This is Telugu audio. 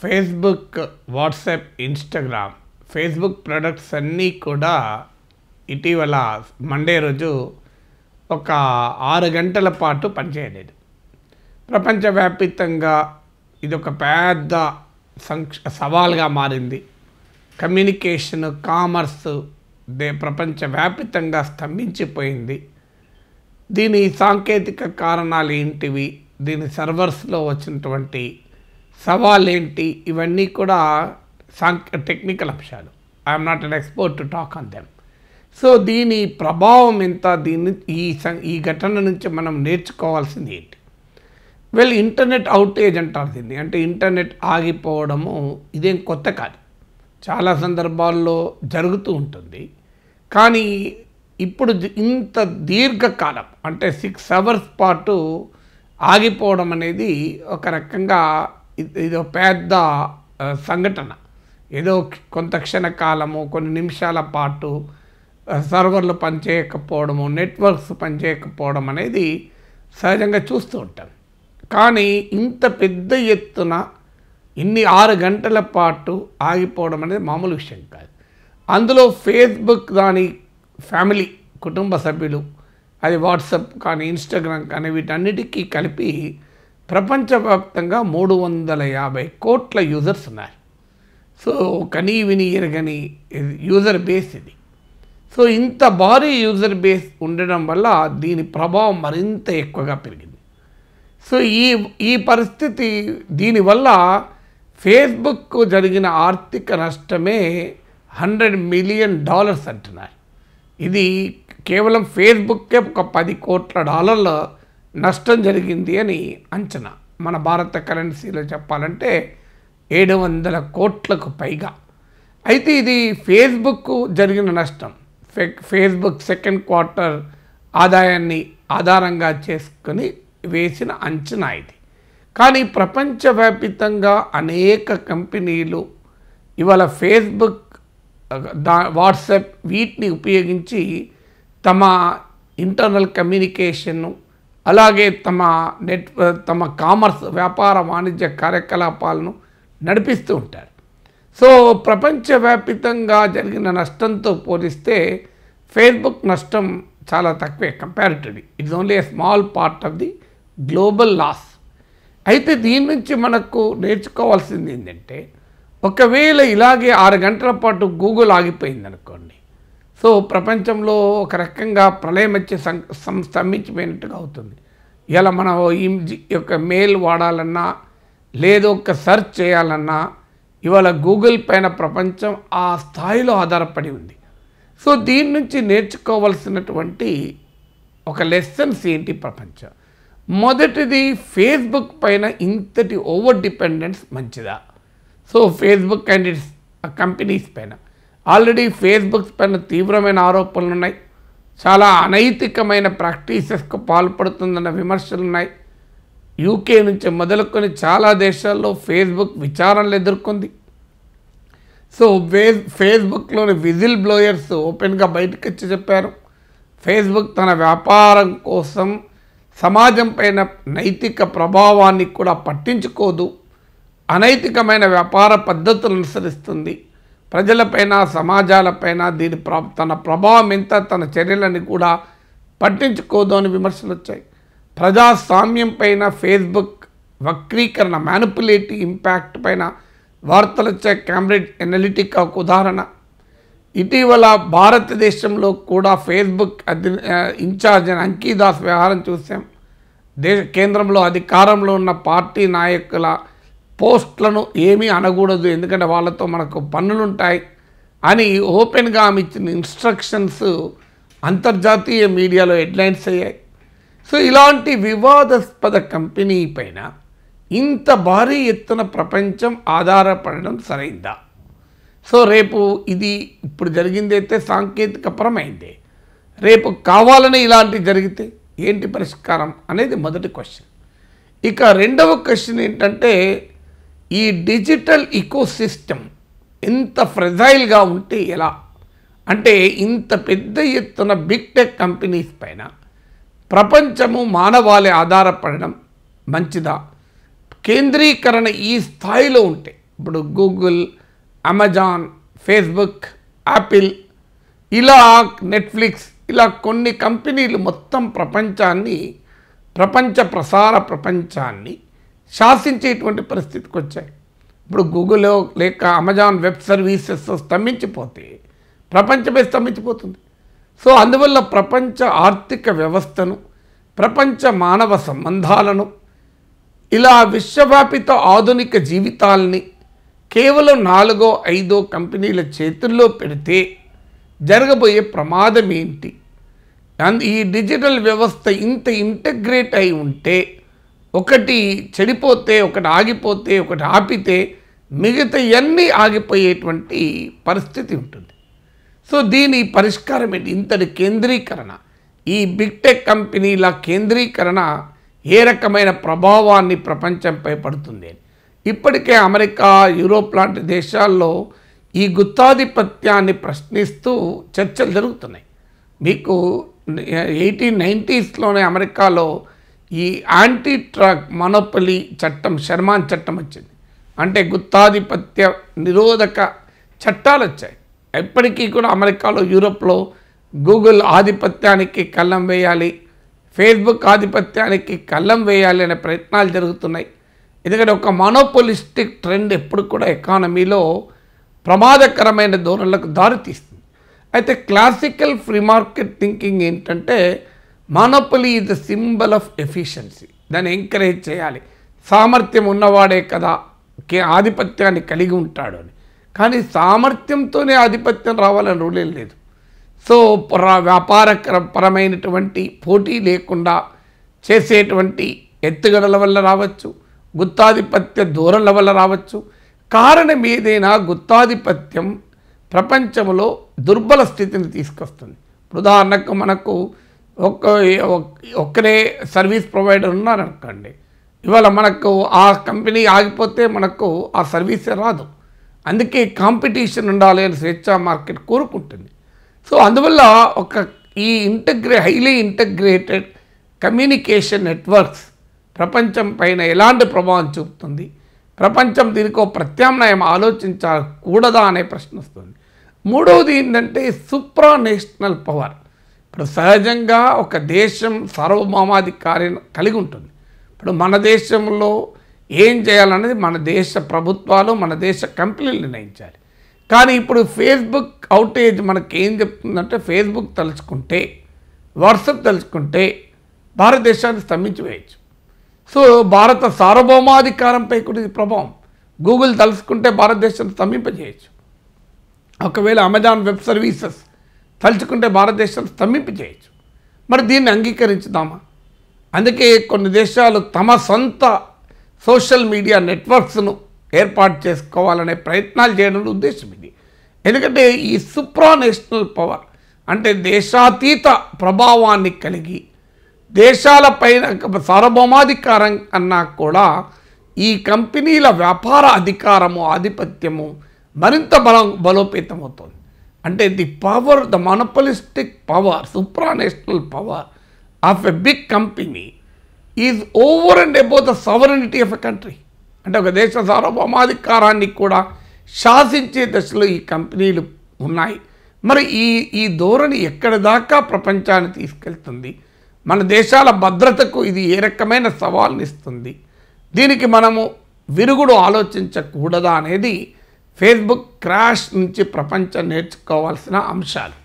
Facebook WhatsApp Instagram Facebook products అన్నీ కూడా ఇటీవల మండే రోజు ఒక ఆరు గంటల పాటు పనిచేయలేదు ప్రపంచవ్యాప్తంగా ఇది ఒక పెద్ద సంక్ష సవాల్గా మారింది కమ్యూనికేషన్ కామర్స్ దే ప్రపంచవ్యాప్తంగా స్తంభించిపోయింది దీని సాంకేతిక కారణాలు ఏంటివి దీని సర్వర్స్లో వచ్చినటువంటి ఏంటి ఇవన్నీ కూడా సాంక్ టెక్నికల్ అంశాలు I'm not an expert to talk on them so దీని ప్రభావం ఎంత దీని ఈ ఈ ఘటన నుంచి మనం నేర్చుకోవాల్సింది ఏంటి వెల్ ఇంటర్నెట్ అవుటేజ్ అంటారు దీన్ని అంటే ఇంటర్నెట్ ఆగిపోవడము ఇదేం కొత్త కాదు చాలా సందర్భాల్లో జరుగుతూ ఉంటుంది కానీ ఇప్పుడు ఇంత దీర్ఘకాలం అంటే సిక్స్ అవర్స్ పాటు ఆగిపోవడం అనేది ఒక రకంగా ఇది పెద్ద సంఘటన ఏదో కొంత క్షణకాలము కొన్ని నిమిషాల పాటు సర్వర్లు పనిచేయకపోవడము నెట్వర్క్స్ పనిచేయకపోవడం అనేది సహజంగా చూస్తూ ఉంటాం కానీ ఇంత పెద్ద ఎత్తున ఇన్ని ఆరు గంటల పాటు ఆగిపోవడం అనేది మామూలు విషయం కాదు అందులో ఫేస్బుక్ దాని ఫ్యామిలీ కుటుంబ సభ్యులు అది వాట్సప్ కానీ ఇన్స్టాగ్రామ్ కానీ వీటన్నిటికీ కలిపి ప్రపంచవ్యాప్తంగా మూడు వందల యాభై కోట్ల యూజర్స్ ఉన్నారు సో కనీ విని ఎరగని యూజర్ బేస్ ఇది సో ఇంత భారీ యూజర్ బేస్ ఉండడం వల్ల దీని ప్రభావం మరింత ఎక్కువగా పెరిగింది సో ఈ ఈ పరిస్థితి దీనివల్ల ఫేస్బుక్ జరిగిన ఆర్థిక నష్టమే హండ్రెడ్ మిలియన్ డాలర్స్ అంటున్నారు ఇది కేవలం ఫేస్బుక్కే ఒక పది కోట్ల డాలర్ల నష్టం జరిగింది అని అంచనా మన భారత కరెన్సీలో చెప్పాలంటే ఏడు వందల కోట్లకు పైగా అయితే ఇది ఫేస్బుక్ జరిగిన నష్టం ఫే ఫేస్బుక్ సెకండ్ క్వార్టర్ ఆదాయాన్ని ఆధారంగా చేసుకుని వేసిన అంచనా ఇది కానీ ప్రపంచవ్యాప్తంగా అనేక కంపెనీలు ఇవాళ ఫేస్బుక్ దా వాట్సాప్ వీటిని ఉపయోగించి తమ ఇంటర్నల్ కమ్యూనికేషన్ను అలాగే తమ నెట్ తమ కామర్స్ వ్యాపార వాణిజ్య కార్యకలాపాలను నడిపిస్తూ ఉంటారు సో ప్రపంచవ్యాపితంగా జరిగిన నష్టంతో పోలిస్తే ఫేస్బుక్ నష్టం చాలా తక్కువే comparatively it's only a small part of the global loss అయితే దీని నుంచి మనకు నేర్చుకోవాల్సింది ఏంటంటే ఒకవేళ ఇలాగే ఆరు గంటల పాటు గూగుల్ ఆగిపోయింది అనుకో సో ప్రపంచంలో ఒక రకంగా ప్రళయం వచ్చే సం స్తంభించిపోయినట్టుగా అవుతుంది ఇలా మనం ఈ యొక్క మెయిల్ వాడాలన్నా లేదో ఒక సెర్చ్ చేయాలన్నా ఇవాళ గూగుల్ పైన ప్రపంచం ఆ స్థాయిలో ఆధారపడి ఉంది సో దీని నుంచి నేర్చుకోవాల్సినటువంటి ఒక లెసన్స్ ఏంటి ప్రపంచం మొదటిది ఫేస్బుక్ పైన ఇంతటి ఓవర్ డిపెండెన్స్ మంచిదా so Facebook and its companies పైన ఆల్రెడీ ఫేస్బుక్ పైన తీవ్రమైన ఆరోపణలు ఉన్నాయి చాలా అనైతికమైన ప్రాక్టీసెస్కు పాల్పడుతుందన్న విమర్శలు ఉన్నాయి యూకే నుంచి మొదలుకొని చాలా దేశాల్లో ఫేస్బుక్ విచారణలు ఎదుర్కొంది సో ఫే ఫేస్బుక్లోని విజిల్ బ్లోయర్స్ ఓపెన్గా బయటకు వచ్చి చెప్పారు ఫేస్బుక్ తన వ్యాపారం కోసం సమాజం పైన నైతిక ప్రభావాన్ని కూడా పట్టించుకోదు అనైతికమైన వ్యాపార పద్ధతులు అనుసరిస్తుంది ప్రజలపైన సమాజాలపైన దీని ప్ర తన ప్రభావం ఎంత తన చర్యలని కూడా పట్టించుకోదు అని విమర్శలు వచ్చాయి ప్రజాస్వామ్యం పైన ఫేస్బుక్ వక్రీకరణ మ్యానుపులేటివ్ ఇంపాక్ట్ పైన వార్తలు వచ్చే క్యాంబ్రిడ్జ్ ఎనలిటిక్ ఒక ఉదాహరణ ఇటీవల భారతదేశంలో కూడా ఫేస్బుక్ అధి ఇన్ఛార్జ్ అని అంకీదాస్ వ్యవహారం చూసాం దేశ కేంద్రంలో అధికారంలో ఉన్న పార్టీ నాయకుల పోస్ట్లను ఏమీ అనకూడదు ఎందుకంటే వాళ్ళతో మనకు పన్నులుంటాయి అని ఓపెన్గా ఆమె ఇచ్చిన ఇన్స్ట్రక్షన్స్ అంతర్జాతీయ మీడియాలో హెడ్లైన్స్ అయ్యాయి సో ఇలాంటి వివాదాస్పద కంపెనీ పైన ఇంత భారీ ఎత్తున ప్రపంచం ఆధారపడడం సరైందా సో రేపు ఇది ఇప్పుడు జరిగిందైతే సాంకేతికపరమైందే రేపు కావాలని ఇలాంటి జరిగితే ఏంటి పరిష్కారం అనేది మొదటి క్వశ్చన్ ఇక రెండవ క్వశ్చన్ ఏంటంటే ఈ డిజిటల్ ఇకోసిస్టమ్ ఎంత ఫ్రెజైల్గా ఉంటే ఎలా అంటే ఇంత పెద్ద ఎత్తున బిగ్ టెక్ కంపెనీస్ పైన ప్రపంచము మానవాళి ఆధారపడడం మంచిదా కేంద్రీకరణ ఈ స్థాయిలో ఉంటే ఇప్పుడు గూగుల్ అమెజాన్ ఫేస్బుక్ యాపిల్ ఇలా నెట్ఫ్లిక్స్ ఇలా కొన్ని కంపెనీలు మొత్తం ప్రపంచాన్ని ప్రపంచ ప్రసార ప్రపంచాన్ని శాసించేటువంటి పరిస్థితికి వచ్చాయి ఇప్పుడు గూగుల్ లేక అమెజాన్ వెబ్ సర్వీసెస్ స్తంభించిపోతే ప్రపంచమే స్తంభించిపోతుంది సో అందువల్ల ప్రపంచ ఆర్థిక వ్యవస్థను ప్రపంచ మానవ సంబంధాలను ఇలా విశ్వవ్యాపిత ఆధునిక జీవితాల్ని కేవలం నాలుగో ఐదో కంపెనీల చేతుల్లో పెడితే జరగబోయే ప్రమాదం ఏంటి అందు ఈ డిజిటల్ వ్యవస్థ ఇంత ఇంటగ్రేట్ అయి ఉంటే ఒకటి చెడిపోతే ఒకటి ఆగిపోతే ఒకటి ఆపితే మిగతా ఇవన్నీ ఆగిపోయేటువంటి పరిస్థితి ఉంటుంది సో దీని పరిష్కారం ఏంటి ఇంతటి కేంద్రీకరణ ఈ బిగ్ టెక్ కంపెనీల కేంద్రీకరణ ఏ రకమైన ప్రభావాన్ని ప్రపంచంపై పడుతుంది ఇప్పటికే అమెరికా యూరోప్ లాంటి దేశాల్లో ఈ గుత్తాధిపత్యాన్ని ప్రశ్నిస్తూ చర్చలు జరుగుతున్నాయి మీకు ఎయిటీన్ నైంటీస్లోనే అమెరికాలో ఈ యాంటీ ట్రాక్ మనోపలి చట్టం శర్మాన్ చట్టం వచ్చింది అంటే గుత్తాధిపత్య నిరోధక చట్టాలు వచ్చాయి ఎప్పటికీ కూడా అమెరికాలో యూరోప్లో గూగుల్ ఆధిపత్యానికి కళ్ళం వేయాలి ఫేస్బుక్ ఆధిపత్యానికి కళ్ళం వేయాలి అనే ప్రయత్నాలు జరుగుతున్నాయి ఎందుకంటే ఒక మనోపలిస్టిక్ ట్రెండ్ ఎప్పుడు కూడా ఎకానమీలో ప్రమాదకరమైన ధోరణులకు దారితీస్తుంది అయితే క్లాసికల్ ఫ్రీ మార్కెట్ థింకింగ్ ఏంటంటే monopoly is the symbol of efficiency దాన్ని ఎంకరేజ్ చేయాలి సామర్థ్యం ఉన్నవాడే కదా ఆధిపత్యాన్ని కలిగి ఉంటాడు అని కానీ సామర్థ్యంతోనే ఆధిపత్యం రావాలని రూలేం లేదు సో వ్యాపార పరమైనటువంటి పోటీ లేకుండా చేసేటువంటి ఎత్తుగడల వల్ల రావచ్చు గుత్తాధిపత్య దూరల వల్ల రావచ్చు కారణం ఏదైనా గుత్తాధిపత్యం ప్రపంచంలో దుర్బల స్థితిని తీసుకొస్తుంది ఉదాహరణకు మనకు ఒక్క ఒక్కరే సర్వీస్ ప్రొవైడర్ ఉన్నారనుకోండి ఇవాళ మనకు ఆ కంపెనీ ఆగిపోతే మనకు ఆ సర్వీసే రాదు అందుకే కాంపిటీషన్ ఉండాలి అని స్వేచ్ఛ మార్కెట్ కోరుకుంటుంది సో అందువల్ల ఒక ఈ integrate highly integrated communication networks ప్రపంచం పైన ఎలాంటి ప్రభావం చూపుతుంది ప్రపంచం దీనికో ప్రత్యామ్నాయం ఆలోచించకూడదా అనే ప్రశ్న వస్తుంది మూడవది ఏంటంటే నేషనల్ పవర్ ఇప్పుడు సహజంగా ఒక దేశం సార్వభౌమాధికారం కలిగి ఉంటుంది ఇప్పుడు మన దేశంలో ఏం చేయాలనేది మన దేశ ప్రభుత్వాలు మన దేశ కంపెనీలు నిర్ణయించాలి కానీ ఇప్పుడు ఫేస్బుక్ అవుటేజ్ మనకి ఏం చెప్తుందంటే ఫేస్బుక్ తలుచుకుంటే వాట్సప్ తలుచుకుంటే భారతదేశాన్ని స్తంభించి వేయచ్చు సో భారత సార్వభౌమాధికారంపై కూడా ఇది ప్రభావం గూగుల్ తలుచుకుంటే భారతదేశాన్ని స్తంభింపజేయచ్చు ఒకవేళ అమెజాన్ వెబ్ సర్వీసెస్ తలుచుకుంటే భారతదేశం స్తంభింపు చేయొచ్చు మరి దీన్ని అంగీకరించుదామా అందుకే కొన్ని దేశాలు తమ సొంత సోషల్ మీడియా నెట్వర్క్స్ను ఏర్పాటు చేసుకోవాలనే ప్రయత్నాలు చేయడం ఉద్దేశం ఇది ఎందుకంటే ఈ సుప్రానేషనల్ పవర్ అంటే దేశాతీత ప్రభావాన్ని కలిగి దేశాలపైన సార్వభౌమాధికారం అన్నా కూడా ఈ కంపెనీల వ్యాపార అధికారము ఆధిపత్యము మరింత బలం బలోపేతమవుతుంది అంటే the power the monopolistic power supranational power of a big company is over and above the sovereignty of a country అంటే ఒక దేశ సార్వభౌమాధికారాన్ని కూడా శాసించే దశలో ఈ కంపెనీలు ఉన్నాయి మరి ఈ ఈ ధోరణి ఎక్కడి దాకా ప్రపంచాన్ని తీసుకెళ్తుంది మన దేశాల భద్రతకు ఇది ఏ రకమైన సవాల్ని ఇస్తుంది దీనికి మనము విరుగుడు ఆలోచించకూడదా అనేది ఫేస్బుక్ క్రాష్ నుంచి ప్రపంచం నేర్చుకోవాల్సిన అంశాలు